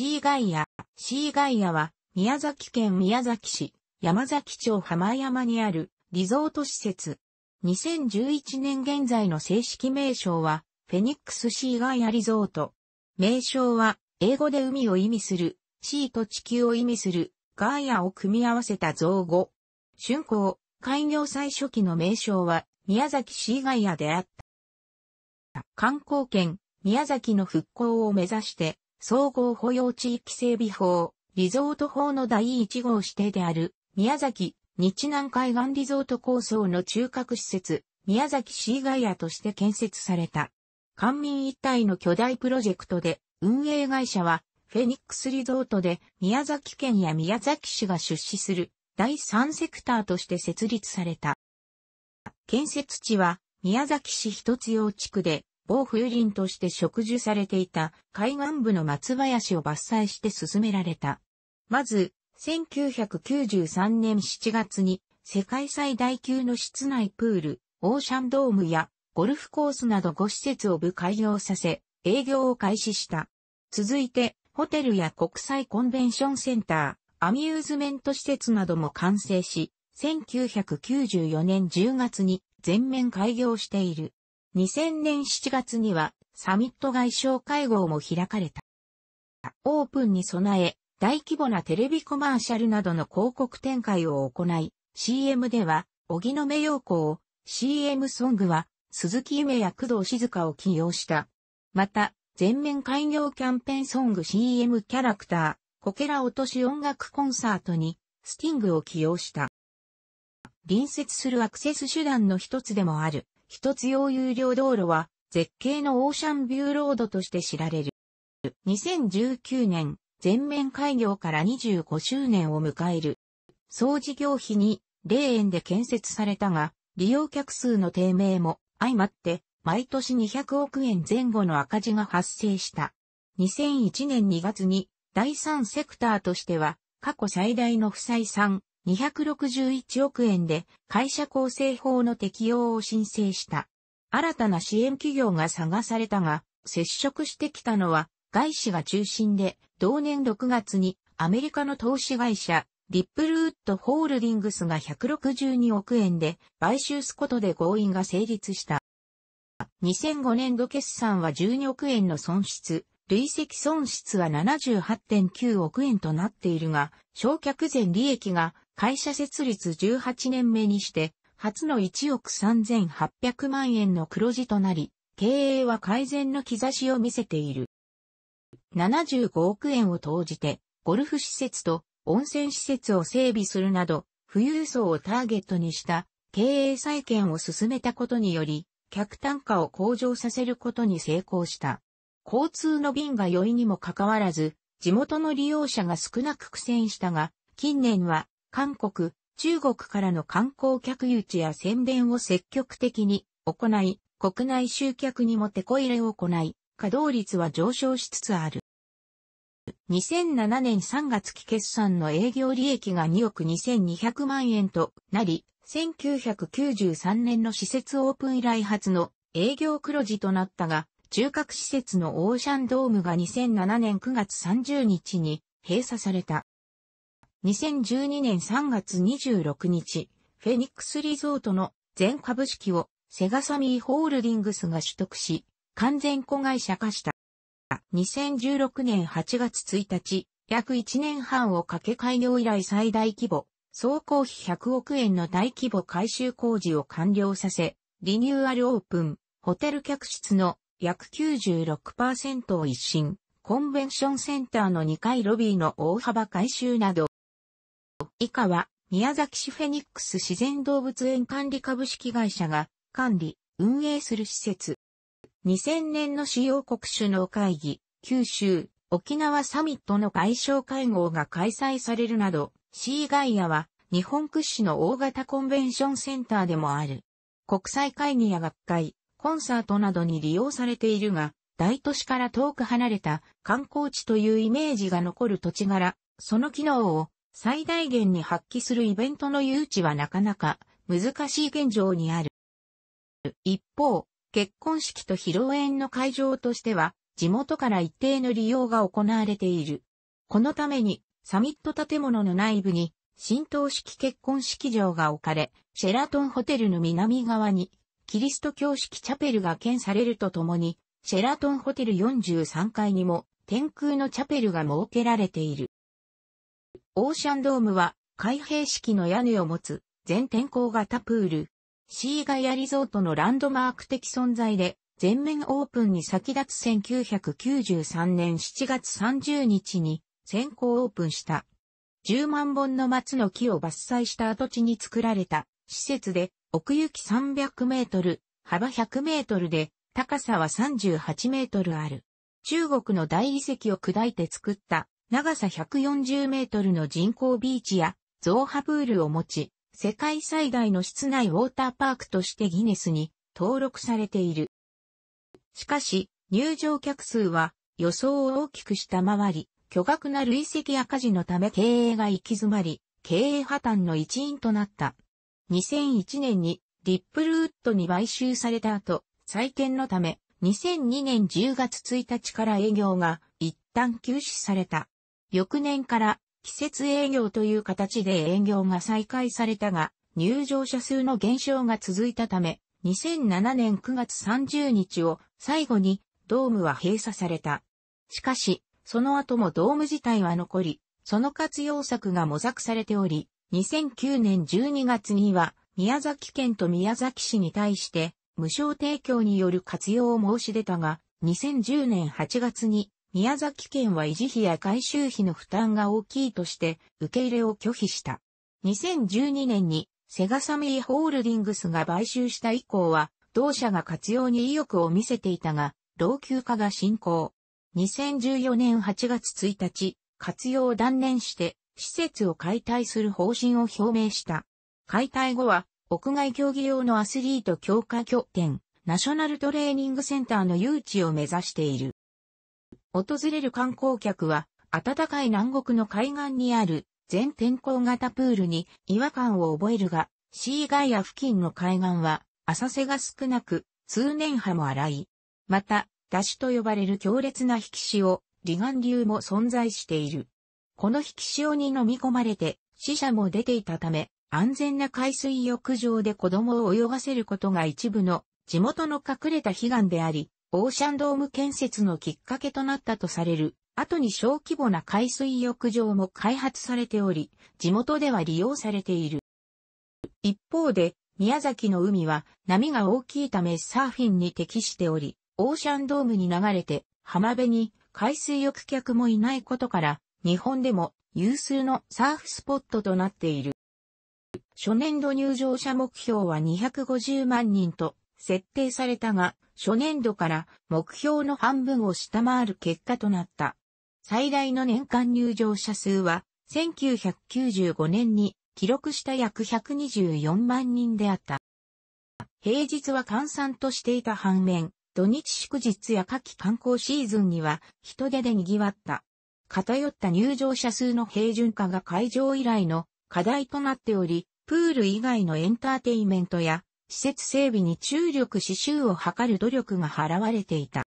シーガイア。シーガイアは、宮崎県宮崎市、山崎町浜山にあるリゾート施設。2011年現在の正式名称は、フェニックスシーガイアリゾート。名称は、英語で海を意味する、シーと地球を意味する、ガイアを組み合わせた造語。竣工、開業最初期の名称は、宮崎シーガイアであった。観光圏、宮崎の復興を目指して、総合保養地域整備法、リゾート法の第1号指定である、宮崎、日南海岸リゾート構想の中核施設、宮崎シーガイアとして建設された。官民一体の巨大プロジェクトで、運営会社は、フェニックスリゾートで宮崎県や宮崎市が出資する第3セクターとして設立された。建設地は宮崎市一つ用地区で防風林として植樹されていた海岸部の松林を伐採して進められた。まず、1993年7月に世界最大級の室内プール、オーシャンドームやゴルフコースなど5施設を部開業させ、営業を開始した。続いて、ホテルや国際コンベンションセンター、アミューズメント施設なども完成し、1994年10月に全面開業している。2000年7月にはサミット外相会合も開かれた。オープンに備え、大規模なテレビコマーシャルなどの広告展開を行い、CM では、木の目洋子を、CM ソングは、鈴木夢や工藤静香を起用した。また、全面開業キャンペーンソング CM キャラクター、こけら落とし音楽コンサートに、スティングを起用した。隣接するアクセス手段の一つでもある一つ用有料道路は、絶景のオーシャンビューロードとして知られる。2019年、全面開業から25周年を迎える。総事業費に0円で建設されたが、利用客数の低迷も相まって、毎年200億円前後の赤字が発生した。2001年2月に第3セクターとしては過去最大の不採算261億円で会社構成法の適用を申請した。新たな支援企業が探されたが、接触してきたのは外資が中心で、同年6月にアメリカの投資会社、リップルウッドホールディングスが162億円で買収すことで合意が成立した。2005年度決算は12億円の損失、累積損失は78.9億円となっているが、焼却前利益が会社設立18年目にして、初の1億3800万円の黒字となり、経営は改善の兆しを見せている。75億円を投じて、ゴルフ施設と温泉施設を整備するなど、富裕層をターゲットにした経営再建を進めたことにより、客単価を向上させることに成功した。交通の便が良いにもかかわらず、地元の利用者が少なく苦戦したが、近年は韓国、中国からの観光客誘致や宣伝を積極的に行い、国内集客にもてこ入れを行い、稼働率は上昇しつつある。2007年3月期決算の営業利益が2億2200万円となり、1993年の施設オープン以来初の営業黒字となったが、中核施設のオーシャンドームが2007年9月30日に閉鎖された。2012年3月26日、フェニックスリゾートの全株式をセガサミーホールディングスが取得し、完全子会社化した。2016年8月1日、約1年半をかけ開業以来最大規模、総工費100億円の大規模改修工事を完了させ、リニューアルオープン、ホテル客室の約96%を一新、コンベンションセンターの2階ロビーの大幅改修など、以下は、宮崎市フェニックス自然動物園管理株式会社が管理、運営する施設。2000年の主要国首脳会議、九州、沖縄サミットの外相会合が開催されるなど、シーガイアは日本屈指の大型コンベンションセンターでもある。国際会議や学会、コンサートなどに利用されているが、大都市から遠く離れた観光地というイメージが残る土地柄、その機能を最大限に発揮するイベントの誘致はなかなか難しい現状にある。一方、結婚式と披露宴の会場としては、地元から一定の利用が行われている。このために、サミット建物の内部に、浸透式結婚式場が置かれ、シェラトンホテルの南側に、キリスト教式チャペルが建されるとともに、シェラトンホテル43階にも、天空のチャペルが設けられている。オーシャンドームは開閉式の屋根を持つ全天候型プール。シーガイアリゾートのランドマーク的存在で全面オープンに先立つ1993年7月30日に先行オープンした。10万本の松の木を伐採した跡地に作られた施設で奥行き300メートル、幅100メートルで高さは38メートルある。中国の大理石を砕いて作った長さ140メートルの人工ビーチや造波プールを持ち、世界最大の室内ウォーターパークとしてギネスに登録されている。しかし、入場客数は予想を大きく下回り、巨額な累積赤字のため経営が行き詰まり、経営破綻の一因となった。2001年にリップルウッドに買収された後、再建のため、2002年10月1日から営業が一旦休止された。翌年から季節営業という形で営業が再開されたが、入場者数の減少が続いたため、2007年9月30日を最後にドームは閉鎖された。しかし、その後もドーム自体は残り、その活用策が模索されており、2009年12月には宮崎県と宮崎市に対して無償提供による活用を申し出たが、2010年8月に宮崎県は維持費や改修費の負担が大きいとして受け入れを拒否した。2012年にセガサミーホールディングスが買収した以降は同社が活用に意欲を見せていたが老朽化が進行。2014年8月1日、活用を断念して施設を解体する方針を表明した。解体後は屋外競技用のアスリート強化拠点、ナショナルトレーニングセンターの誘致を目指している。訪れる観光客は、暖かい南国の海岸にある全天候型プールに違和感を覚えるが、シーガイア付近の海岸は浅瀬が少なく、通年波も荒い。また、ダシと呼ばれる強烈な引き潮、離岸流も存在している。この引き潮に飲み込まれて死者も出ていたため、安全な海水浴場で子供を泳がせることが一部の地元の隠れた悲願であり、オーシャンドーム建設のきっかけとなったとされる、後に小規模な海水浴場も開発されており、地元では利用されている。一方で、宮崎の海は波が大きいためサーフィンに適しており、オーシャンドームに流れて浜辺に海水浴客もいないことから、日本でも有数のサーフスポットとなっている。初年度入場者目標は250万人と設定されたが、初年度から目標の半分を下回る結果となった。最大の年間入場者数は、1995年に記録した約124万人であった。平日は閑散としていた反面、土日祝日や夏季観光シーズンには人手で賑わった。偏った入場者数の平準化が会場以来の課題となっており、プール以外のエンターテイメントや施設整備に注力し繍を図る努力が払われていた。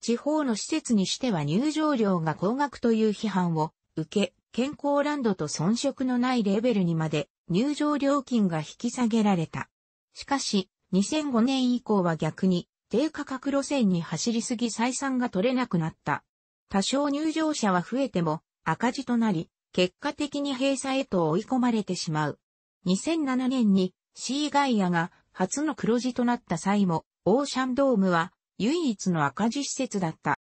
地方の施設にしては入場料が高額という批判を受け、健康ランドと遜色のないレベルにまで入場料金が引き下げられた。しかし、2005年以降は逆に低価格路線に走りすぎ採算が取れなくなった。多少入場者は増えても赤字となり、結果的に閉鎖へと追い込まれてしまう。2007年にシーガイアが初の黒字となった際も、オーシャンドームは唯一の赤字施設だった。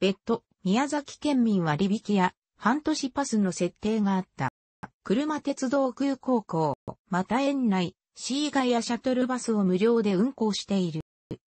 別途、宮崎県民は引や半年パスの設定があった。車鉄道空港港、また園内、シーガイアシャトルバスを無料で運行している。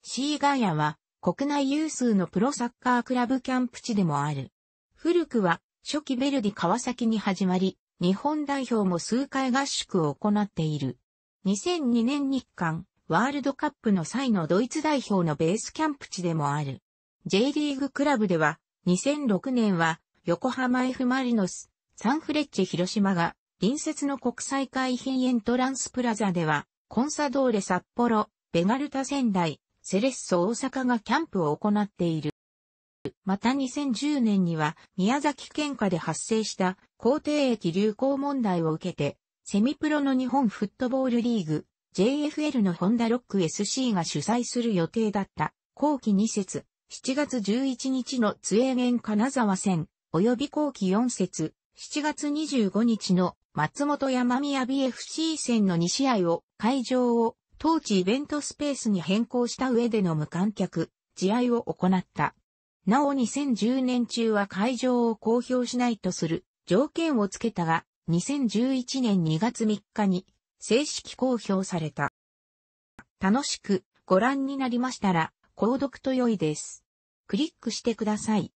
シーガイアは国内有数のプロサッカークラブキャンプ地でもある。古くは初期ヴェルディ川崎に始まり、日本代表も数回合宿を行っている。2002年日韓ワールドカップの際のドイツ代表のベースキャンプ地でもある。J リーグクラブでは2006年は横浜 F マリノス、サンフレッチェ広島が隣接の国際海浜エントランスプラザではコンサドーレ札幌、ベガルタ仙台、セレッソ大阪がキャンプを行っている。また2010年には宮崎県下で発生した皇帝駅流行問題を受けて、セミプロの日本フットボールリーグ、JFL のホンダロック SC が主催する予定だった、後期2節、7月11日の津ゲン金沢戦、及び後期4節、7月25日の松本山宮 BFC 戦の2試合を会場を当地イベントスペースに変更した上での無観客、試合を行った。なお2010年中は会場を公表しないとする条件をつけたが、2011年2月3日に正式公表された。楽しくご覧になりましたら、購読と良いです。クリックしてください。